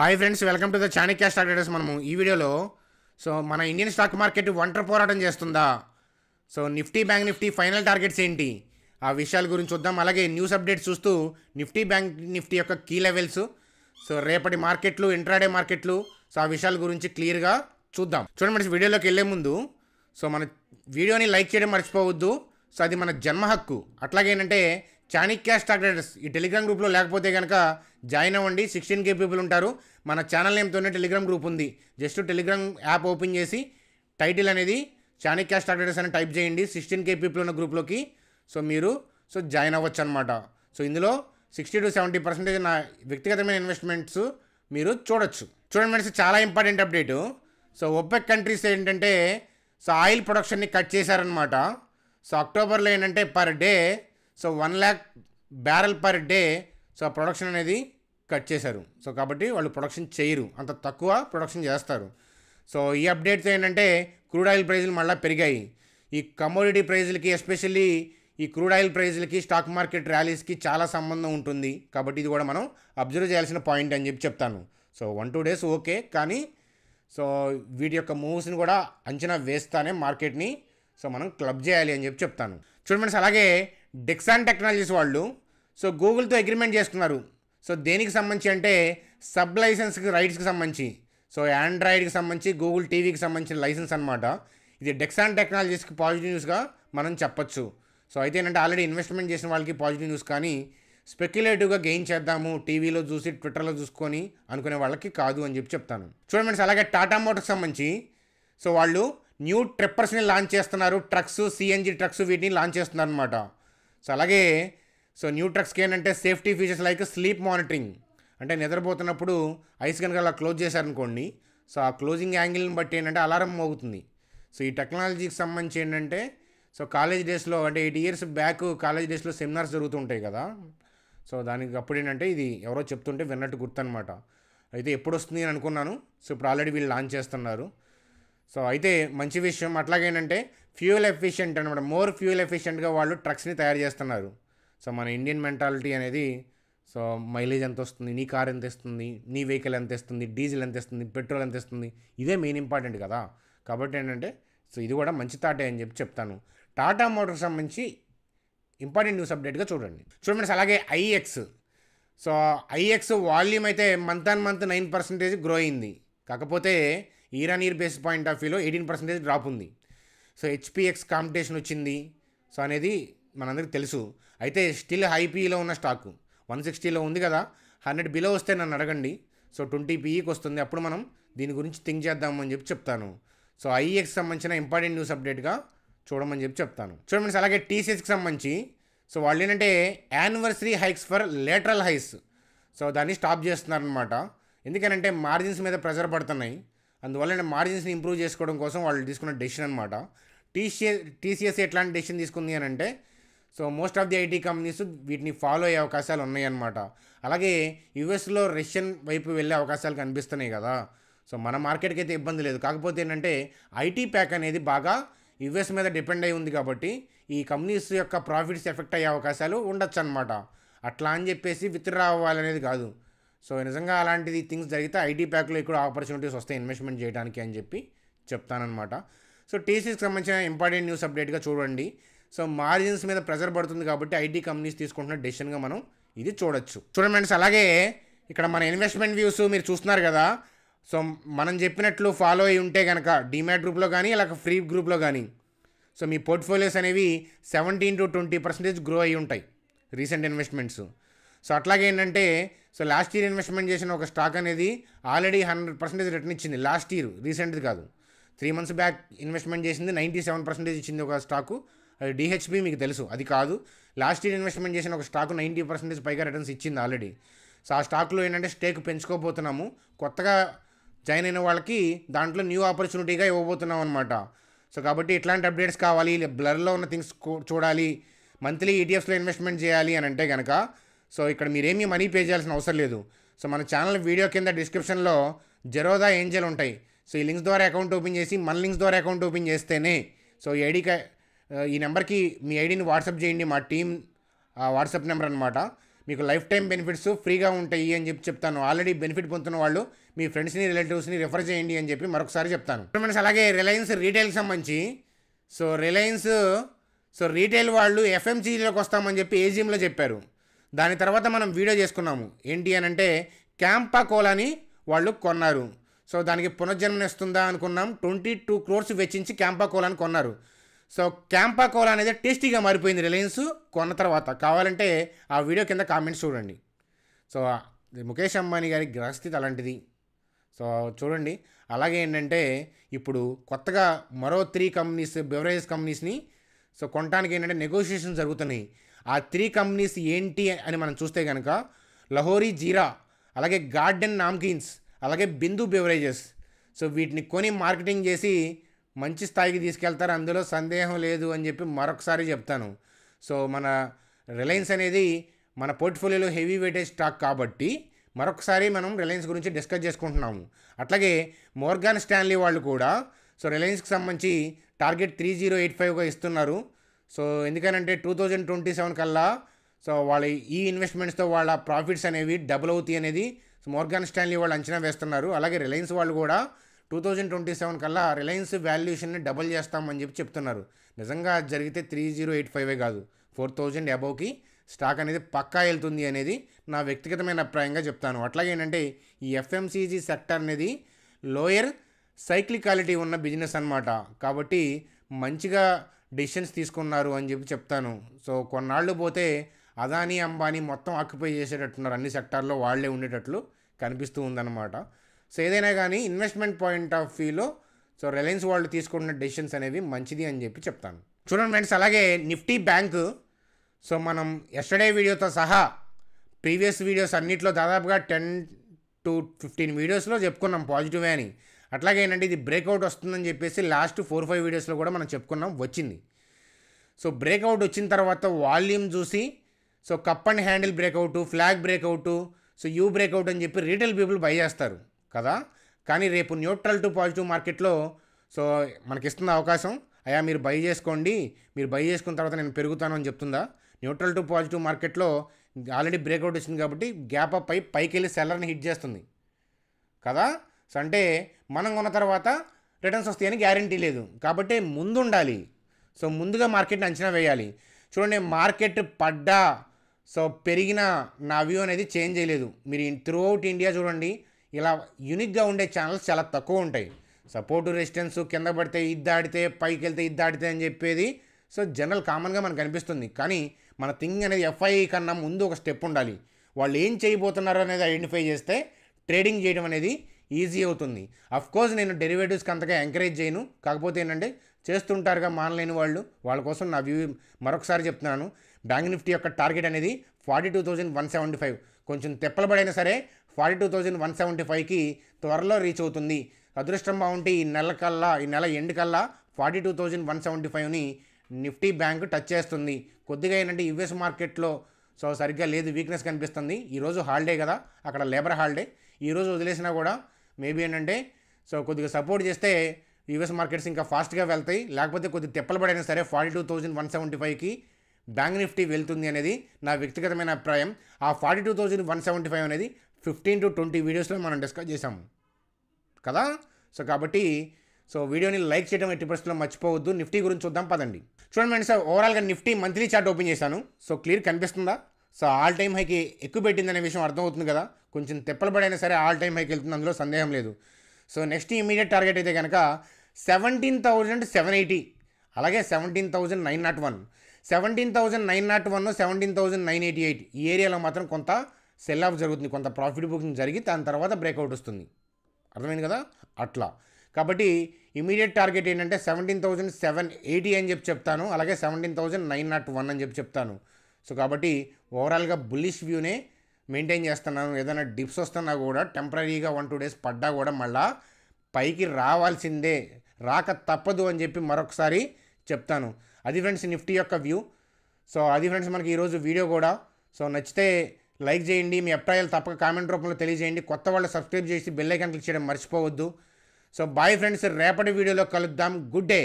hi friends welcome to the Chanakya stock traders మనము ఈ వీడియోలో సో మన ఇండియన్ స్టాక్ మార్కెట్ వంటర్ పోరాటం చేస్తుందా so Nifty bank Nifty final targets ఏంటి ఆ విషయాల గురించి చూద్దాం అలాగే న్యూస్ అప్డేట్స్ చూస్తూ నిఫ్టీ బ్యాంక్ నిఫ్టీ యొక్క కీ లెవెల్స్ సో రేపటి మార్కెట్లు ఇంట్రాడే మార్కెట్లు సో ఆ విషయాల గురించి క్లియర్గా చూద్దాం చూడండి ఫ్రెండ్స్ వీడియోలోకి వెళ్ళే ముందు సో మన వీడియోని లైక్ చేయడం మర్చిపోవద్దు సో అది మన జన్మ హక్కు అట్లాగేంటంటే చాణిక్య స్టాక్ ఈ టెలిగ్రామ్ గ్రూప్లో లేకపోతే కనుక జాయిన్ అవ్వండి సిక్స్టీన్ కే పీపుల్ ఉంటారు మన ఛానల్ నేమ్తోనే టెలిగ్రామ్ గ్రూప్ ఉంది జస్ట్ టెలిగ్రామ్ యాప్ ఓపెన్ చేసి టైటిల్ అనేది చాణిక్య స్టాక్ అని టైప్ చేయండి సిక్స్టీన్ కే పీపుల్ ఉన్న గ్రూప్లోకి సో మీరు సో జాయిన్ అవ్వచ్చు అనమాట సో ఇందులో సిక్స్టీ టు సెవెంటీ పర్సెంటేజ్ నా వ్యక్తిగతమైన ఇన్వెస్ట్మెంట్స్ మీరు చూడొచ్చు చూడండి మేడం చాలా important update so OPEC countries ఏంటంటే సో ఆయిల్ ప్రొడక్షన్ని కట్ చేశారనమాట సో అక్టోబర్లో ఏంటంటే per day so one lakh barrel per day so production అనేది కట్ చేశారు సో కాబట్టి వాళ్ళు ప్రొడక్షన్ చేయరు అంత తక్కువ ప్రొడక్షన్ చేస్తారు సో ఈ అప్డేట్తో ఏంటంటే క్రూడ్ ఆయిల్ ప్రైజులు మళ్ళీ పెరిగాయి ఈ కమోడిటీ ప్రైజులకి ఎస్పెషల్లీ ఈ క్రూడ్ ఆయిల్ ప్రైజులకి స్టాక్ మార్కెట్ ర్యాలీస్కి చాలా సంబంధం ఉంటుంది కాబట్టి ఇది కూడా మనం అబ్జర్వ్ చేయాల్సిన పాయింట్ అని చెప్పి చెప్తాను so one two days okay కానీ సో వీటి యొక్క మూవ్స్ని కూడా అంచనా వేస్తానే మార్కెట్ని సో మనం క్లబ్ చేయాలి అని చెప్పి చెప్తాను చూడండి అలాగే డిక్సాన్ టెక్నాలజీస్ వాళ్ళు సో గూగుల్తో అగ్రిమెంట్ చేసుకున్నారు సో దేనికి సంబంధించి అంటే సబ్ లైసెన్స్కి రైట్స్కి సంబంధించి సో ఆండ్రాయిడ్కి సంబంధించి గూగుల్ టీవీకి సంబంధించిన లైసెన్స్ అనమాట ఇది డెక్సాన్ టెక్నాలజీస్కి పాజిటివ్ న్యూస్గా మనం చెప్పొచ్చు సో అయితే ఏంటంటే ఆల్రెడీ ఇన్వెస్ట్మెంట్ చేసిన వాళ్ళకి పాజిటివ్ న్యూస్ కానీ స్పెక్యులేటివ్గా గెయిన్ చేద్దాము టీవీలో చూసి ట్విట్టర్లో చూసుకొని అనుకునే వాళ్ళకి కాదు అని చెప్పి చెప్తాను చూడండి అలాగే టాటా మోటార్కి సంబంధించి సో వాళ్ళు న్యూ ట్రిప్పర్స్ని లాంచ్ చేస్తున్నారు ట్రక్స్ సిఎన్జి ట్రక్స్ వీటిని లాంచ్ చేస్తున్నారు అనమాట సో అలాగే సో న్యూట్రక్స్కి ఏంటంటే safety features like sleep monitoring అంటే నిద్రపోతున్నప్పుడు ఐస్ కనుక అలా క్లోజ్ చేశారనుకోండి సో ఆ క్లోజింగ్ యాంగిల్ని బట్టి ఏంటంటే అలారం మోగుతుంది సో ఈ టెక్నాలజీకి సంబంధించి ఏంటంటే సో కాలేజ్ డేస్లో అంటే ఎయిట్ ఇయర్స్ బ్యాక్ కాలేజ్ డేస్లో సెమినార్స్ జరుగుతుంటాయి కదా సో దానికి అప్పుడు ఏంటంటే ఇది ఎవరో చెప్తుంటే విన్నట్టు గుర్తనమాట అయితే ఎప్పుడు వస్తుంది అని అనుకున్నాను సో ఇప్పుడు ఆల్రెడీ వీళ్ళు లాంచ్ చేస్తున్నారు సో అయితే మంచి విషయం అట్లాగేంటంటే ఫ్యూయల్ ఎఫిషియెంట్ అనమాట మోర్ ఫ్యూయల్ ఎఫిషియెంట్గా వాళ్ళు ట్రక్స్ని తయారు చేస్తున్నారు సో మన ఇండియన్ మెంటాలిటీ అనేది సో మైలేజ్ ఎంత వస్తుంది నీ కార్ ఎంత ఇస్తుంది నీ వెహికల్ ఎంత ఇస్తుంది డీజిల్ ఎంత ఇస్తుంది పెట్రోల్ ఎంత ఇస్తుంది ఇదే మెయిన్ ఇంపార్టెంట్ కదా కాబట్టి ఏంటంటే సో ఇది కూడా మంచి తాటే అని చెప్పి చెప్తాను టాటా మోటార్ సంబంధించి ఇంపార్టెంట్ న్యూస్ అప్డేట్గా చూడండి చూడండి అలాగే ఐఎక్స్ సో ఐఎక్స్ వాల్యూమ్ అయితే month and month nine percentage grow అయింది కాకపోతే year year base point of వ్యూలో ఎయిటీన్ పర్సెంటేజ్ డ్రాప్ ఉంది సో హెచ్పిఎక్స్ కాంపిటీషన్ వచ్చింది సో అనేది మనందరికీ తెలుసు అయితే స్టిల్ హైపీలో e ఉన్న స్టాకు వన్ సిక్స్టీలో ఉంది కదా హండ్రెడ్ బిలో వస్తే నన్ను అడగండి సో ట్వంటీ పీఈకి e వస్తుంది అప్పుడు మనం దీని గురించి థింక్ చేద్దామని చెప్పి చెప్తాను సో ఐఈఎక్స్ e సంబంధించిన ఇంపార్టెంట్ న్యూస్ అప్డేట్గా చూడమని చెప్పి చెప్తాను చూడమని అలాగే టీసీఎస్కి సంబంధించి సో వాళ్ళు ఏంటంటే anniversary hikes for lateral hires so దాన్ని స్టాప్ చేస్తున్నారనమాట ఎందుకనంటే మార్జిన్స్ మీద ప్రెజర్ పడుతున్నాయి అందువల్ల మార్జిన్స్ని ఇంప్రూవ్ చేసుకోవడం కోసం వాళ్ళు తీసుకున్న డెసిషన్ అనమాట టీసీఎస్ టీసీఎస్ ఎట్లాంటి డెసిషన్ తీసుకుంది అని అంటే so most of the IT companies వీటిని ఫాలో అయ్యే అవకాశాలు ఉన్నాయన్నమాట అలాగే యుఎస్లో రష్యన్ వైపు వెళ్ళే అవకాశాలు కనిపిస్తున్నాయి కదా సో మన మార్కెట్కి అయితే ఇబ్బంది లేదు కాకపోతే ఏంటంటే ఐటీ ప్యాక్ అనేది బాగా యుఎస్ మీద డిపెండ్ అయి ఉంది కాబట్టి ఈ కంపెనీస్ యొక్క ప్రాఫిట్స్ ఎఫెక్ట్ అయ్యే అవకాశాలు ఉండొచ్చు అనమాట అట్లా అని చెప్పేసి విత్డ్రా అనేది కాదు సో నిజంగా అలాంటిది థింగ్స్ జరిగితే ఐటీ ప్యాక్లో ఇక్కడ ఆపర్చునిటీస్ వస్తాయి ఇన్వెస్ట్మెంట్ చేయడానికి అని చెప్పి చెప్తానమాట సో టీసీస్ సంబంధించిన ఇంపార్టెంట్ న్యూస్ అప్డేట్గా చూడండి సో మార్జిన్స్ మీద ప్రెజర్ పడుతుంది కాబట్టి ఐటీ కంపెనీస్ తీసుకుంటున్న డెసిషన్గా మనం ఇది చూడొచ్చు చూడండి ఫ్రెండ్స్ అలాగే ఇక్కడ మన ఇన్వెస్ట్మెంట్ వ్యూస్ మీరు చూస్తున్నారు కదా సో మనం చెప్పినట్లు ఫాలో అయి ఉంటే కనుక డిమాట్ గ్రూప్లో కానీ అలాగే ఫ్రీ గ్రూప్లో కానీ సో మీ పోర్ట్ఫోలియోస్ అనేవి seventeen to twenty percentage grow అయి ఉంటాయి రీసెంట్ ఇన్వెస్ట్మెంట్స్ సో అట్లాగే ఏంటంటే సో లాస్ట్ ఇయర్ ఇన్వెస్ట్మెంట్ చేసిన ఒక స్టాక్ అనేది ఆల్రెడీ హండ్రెడ్ పర్సెంటేజ్ రిటర్న్ ఇచ్చింది లాస్ట్ ఇయర్ రీసెంట్ది కాదు త్రీ మంత్స్ బ్యాక్ ఇన్వెస్ట్మెంట్ చేసింది నైంటీ సెవెన్ పర్సెంటేజ్ ఇచ్చింది ఒక స్టాకు అది డిహెచ్పి మీకు తెలుసు అది కాదు లాస్ట్ ఇయర్ ఇన్వెస్ట్మెంట్ చేసిన ఒక స్టాకు నైంటీ పర్సెంటేజ్ పైగా రిటర్న్స్ ఇచ్చింది ఆల్రెడీ సో ఆ స్టాక్లో ఏంటంటే స్టేక్ పెంచుకోబోతున్నాము కొత్తగా జాయిన్ అయిన వాళ్ళకి దాంట్లో న్యూ ఆపర్చునిటీగా ఇవ్వబోతున్నాం అనమాట సో కాబట్టి ఇట్లాంటి అప్డేట్స్ కావాలి బ్లర్లో ఉన్న థింగ్స్ చూడాలి మంత్లీ ఈటీఎఫ్స్లో e ఇన్వెస్ట్మెంట్ చేయాలి అని అంటే కనుక సో ఇక్కడ మీరేమీ మనీ పే చేయాల్సిన అవసరం లేదు సో మన ఛానల్ వీడియో కింద డిస్క్రిప్షన్లో జరోదా ఏంజల్ ఉంటాయి సో ఈ లింక్స్ ద్వారా అకౌంట్ ఓపెన్ చేసి మన లింక్స్ ద్వారా అకౌంట్ ఓపెన్ చేస్తేనే సో ఈ ఐడి ఈ నెంబర్కి మీ ఐడిని వాట్సాప్ చేయండి మా టీం వాట్సాప్ నెంబర్ అనమాట మీకు లైఫ్ టైం బెనిఫిట్స్ ఫ్రీగా ఉంటాయి అని చెప్పి చెప్తాను ఆల్రెడీ బెనిఫిట్ పొందుతున్న వాళ్ళు మీ ఫ్రెండ్స్ని రిలేటివ్స్ని రిఫర్ చేయండి అని చెప్పి మరొకసారి చెప్తాను ఫ్రెండ్స్ అలాగే రిలయన్స్ రీటైల్కి సంబంధించి సో రిలయన్స్ సో రీటైల్ వాళ్ళు ఎఫ్ఎంసీలోకి వస్తామని చెప్పి ఏజిఎంలో చెప్పారు దాని తర్వాత మనం వీడియో చేసుకున్నాము ఏంటి అని అంటే క్యాంపా కోల్ అని వాళ్ళు కొన్నారు సో దానికి పునర్జన్మనిస్తుందా అనుకున్నాం ట్వంటీ టూ క్రోర్స్ వెచ్చించి క్యాంపా కోలాని అని కొన్నారు సో క్యాంపా కోలా అనేది టేస్టీగా మారిపోయింది రిలయన్స్ కొన్న తర్వాత కావాలంటే ఆ వీడియో కింద కామెంట్స్ చూడండి సో ముఖేష్ అంబానీ గారి గ్రహస్థితి అలాంటిది సో చూడండి అలాగే ఏంటంటే ఇప్పుడు కొత్తగా మరో త్రీ కంపెనీస్ బెవరేజ్ కంపెనీస్ని సో కొనడానికి ఏంటంటే నెగోషియేషన్ జరుగుతున్నాయి ఆ త్రీ కంపెనీస్ ఏంటి అని మనం చూస్తే కనుక లహోరీ జీరా అలాగే గార్డెన్ నామ్కిన్స్ అలాగే బిందు బెవరేజెస్ సో వీటిని కొని మార్కెటింగ్ చేసి మంచి స్థాయికి తీసుకెళ్తారు అందులో సందేహం లేదు అని చెప్పి మరొకసారి చెప్తాను సో మన రిలయన్స్ అనేది మన పోర్ట్ఫోలియోలో హెవీ వెయిటేజ్ స్టాక్ కాబట్టి మరొకసారి మనం రిలయన్స్ గురించి డిస్కస్ చేసుకుంటున్నాము అట్లాగే మోర్గాన్ స్టాన్లీ వాళ్ళు కూడా సో రిలయన్స్కి సంబంధించి టార్గెట్ త్రీ జీరో ఎయిట్ ఫైవ్గా ఇస్తున్నారు సో ఎందుకనంటే టూ థౌజండ్ ట్వంటీ సెవెన్ కల్లా సో వాళ్ళ ఈ ఇన్వెస్ట్మెంట్స్తో వాళ్ళ ప్రాఫిట్స్ అనేవి డబుల్ అవుతాయి అనేది మోర్గాన్ స్టాన్లీ వాళ్ళు అంచనా వేస్తున్నారు అలాగే రిలయన్స్ వాళ్ళు కూడా టూ థౌజండ్ ట్వంటీ సెవెన్ కల్లా రిలయన్స్ వాల్యుయేషన్ని డబుల్ చేస్తామని చెప్పి చెప్తున్నారు నిజంగా జరిగితే త్రీ జీరో ఎయిట్ ఫైవే కాదు ఫోర్ థౌజండ్ అబౌవ్కి స్టాక్ అనేది పక్కా వెళ్తుంది అనేది నా వ్యక్తిగతమైన అభిప్రాయంగా చెప్తాను అట్లాగే ఏంటంటే ఈ ఎఫ్ఎంసీజీ సెక్టర్ అనేది లోయర్ సైక్లికాలిటీ ఉన్న బిజినెస్ అనమాట కాబట్టి మంచిగా డిసిషన్స్ తీసుకున్నారు అని చెప్పి చెప్తాను సో కొన్నాళ్ళు పోతే అదానీ అంబానీ మొత్తం ఆక్యుపై చేసేటట్టున్నారు అన్ని సెక్టార్లో వాళ్లే ఉండేటట్లు కనిపిస్తూ ఉందన్నమాట సో ఏదైనా కానీ ఇన్వెస్ట్మెంట్ పాయింట్ ఆఫ్ వ్యూలో సో రిలయన్స్ వాళ్ళు తీసుకుంటున్న డెసిషన్స్ అనేవి మంచిది అని చెప్పి చెప్తాను చూడండి ఫ్రెండ్స్ అలాగే నిఫ్టీ బ్యాంకు సో మనం ఎస్టర్డే వీడియోతో సహా ప్రీవియస్ వీడియోస్ అన్నింటిలో దాదాపుగా టెన్ టు ఫిఫ్టీన్ వీడియోస్లో చెప్పుకున్నాం పాజిటివే అని అట్లాగే ఏంటంటే ఇది బ్రేక్అవుట్ వస్తుందని చెప్పేసి లాస్ట్ ఫోర్ ఫైవ్ వీడియోస్లో కూడా మనం చెప్పుకున్నాం వచ్చింది సో బ్రేక్అవుట్ వచ్చిన తర్వాత వాల్యూమ్ చూసి so cup and handle breakout flag breakout so U breakout అని చెప్పి రీటైల్ పీపుల్ బై చేస్తారు కదా కానీ రేపు న్యూట్రల్ టు పాజిటివ్ మార్కెట్లో సో మనకిస్తున్న అవకాశం అయా మీరు బై చేసుకోండి మీరు బై చేసుకున్న తర్వాత నేను పెరుగుతాను అని చెప్తుందా న్యూట్రల్ టు పాజిటివ్ మార్కెట్లో ఆల్రెడీ బ్రేక్అవుట్ వచ్చింది కాబట్టి గ్యాప్ అప్ అయి పైకి వెళ్ళి సెల్లర్ని హిట్ చేస్తుంది కదా సో అంటే మనం కొన్న తర్వాత రిటర్న్స్ వస్తాయని గ్యారంటీ లేదు కాబట్టి ముందు ఉండాలి సో ముందుగా మార్కెట్ని అంచనా వేయాలి చూడండి మార్కెట్ పడ్డా సో పెరిగిన నా వ్యూ అనేది చేంజ్ చేయలేదు మీరు త్రూ అవుట్ ఇండియా చూడండి ఇలా యునిక్గా ఉండే ఛానల్స్ చాలా తక్కువ ఉంటాయి సపోర్ట్ రెసిస్టెన్స్ కింద పడితే ఇది దాడితే పైకి వెళ్తే ఇది దాడితే అని చెప్పేది సో జనరల్ కామన్గా మనకు కనిపిస్తుంది కానీ మన థింగ్ అనేది ఎఫ్ఐ కన్నా ముందు ఒక స్టెప్ ఉండాలి వాళ్ళు ఏం చేయబోతున్నారు అనేది ఐడెంటిఫై చేస్తే ట్రేడింగ్ చేయడం అనేది ఈజీ అవుతుంది అఫ్ కోర్స్ నేను డెరివేటివ్స్కి అంతగా ఎంకరేజ్ చేయను కాకపోతే ఏంటంటే చేస్తుంటారుగా మానలేని వాళ్ళు వాళ్ళ కోసం నా వ్యూ మరొకసారి చెప్తున్నాను బ్యాంక్ నిఫ్టీ యొక్క టార్గెట్ అనేది forty two thousand one seventy five కొంచెం తెప్పలబడైనా సరే forty two thousand one seventy ఫైవ్కి త్వరలో రీచ్ అవుతుంది అదృష్టం బాగుంటే ఈ నెల కల్లా ఈ నెల ఎండ్ కల్లా forty two thousand one seventy ఫైవ్ని నిఫ్టీ బ్యాంక్ టచ్ చేస్తుంది కొద్దిగా ఏంటంటే యుఎస్ మార్కెట్లో సో సరిగ్గా లేదు వీక్నెస్ కనిపిస్తుంది ఈరోజు హాలిడే కదా అక్కడ లేబర్ హాలిడే ఈరోజు వదిలేసినా కూడా మేబీ ఏంటంటే సో కొద్దిగా సపోర్ట్ చేస్తే యూఎస్ మార్కెట్స్ ఇంకా ఫాస్ట్గా వెళ్తాయి లేకపోతే కొద్ది తెప్పలు పడైనా సరే forty two thousand one seventy ఫైవ్కి బ్యాంక్ నిఫ్టీ వెళ్తుంది అనేది నా వ్యక్తిగతమైన అభిప్రాయం ఆ forty two thousand one seventy five అనేది ఫిఫ్టీన్ టు ట్వంటీ వీడియోస్లో మనం డిస్కస్ చేసాము కదా సో కాబట్టి సో వీడియోని లైక్ చేయడం ఎట్టి పరిస్థితుల్లో మర్చిపోవద్దు నిఫ్టీ గురించి చూద్దాం పదండి చూడండి సార్ ఓవరాల్గా నిఫ్టీ మంత్లీ చార్ట్ ఓపెన్ చేశాను సో క్లియర్ కనిపిస్తుందా సో ఆల్ టైమ్ హైకి ఎక్కువ పెట్టిందనే విషయం అర్థమవుతుంది కదా కొంచెం తెప్పలబడైనా సరే ఆల్ టైమ్ హైకి వెళ్తుంది అందులో సందేహం లేదు సో నెక్స్ట్ ఇమీడియట్ టార్గెట్ అయితే కనుక సెవెంటీన్ థౌజండ్ సెవెన్ ఎయిటీ అలాగే seventeen thousand nine not one seventeen thousand nine not one seventeen thousand nine eighty eight ఈ ఏరియాలో మాత్రం కొంత సెల్ ఆఫ్ జరుగుతుంది కొంత ప్రాఫిట్ బుకింగ్ జరిగి దాని తర్వాత బ్రేక్అవుట్ వస్తుంది అర్థమైంది కదా అట్లా కాబట్టి ఇమీడియట్ టార్గెట్ ఏంటంటే సెవెంటీన్ థౌజండ్ సెవెన్ ఎయిటీ అని చెప్పి చెప్తాను అలాగే seventeen thousand nine not one అని చెప్పి చెప్తాను సో కాబట్టి ఓవరాల్గా బుల్లిష్ వ్యూనే మెయింటైన్ చేస్తున్నాను ఏదైనా డిప్స్ వస్తున్నా కూడా టెంపరీగా వన్ టూ డేస్ పడ్డా కూడా మళ్ళా పైకి రావాల్సిందే రాక తప్పదు అని చెప్పి మరొకసారి చెప్తాను అది ఫ్రెండ్స్ నిఫ్టీ యొక్క వ్యూ సో అది ఫ్రెండ్స్ మనకి ఈరోజు వీడియో కూడా సో నచ్చితే లైక్ చేయండి మీ అభిప్రాయాలు తప్పక కామెంట్ రూపంలో తెలియజేయండి కొత్త వాళ్ళు సబ్స్క్రైబ్ చేసి బెల్ ఐకాన్ క్లిక్ చేయడం మర్చిపోవద్దు సో బాయ్ ఫ్రెండ్స్ రేపటి వీడియోలో కలుద్దాం గుడ్ డే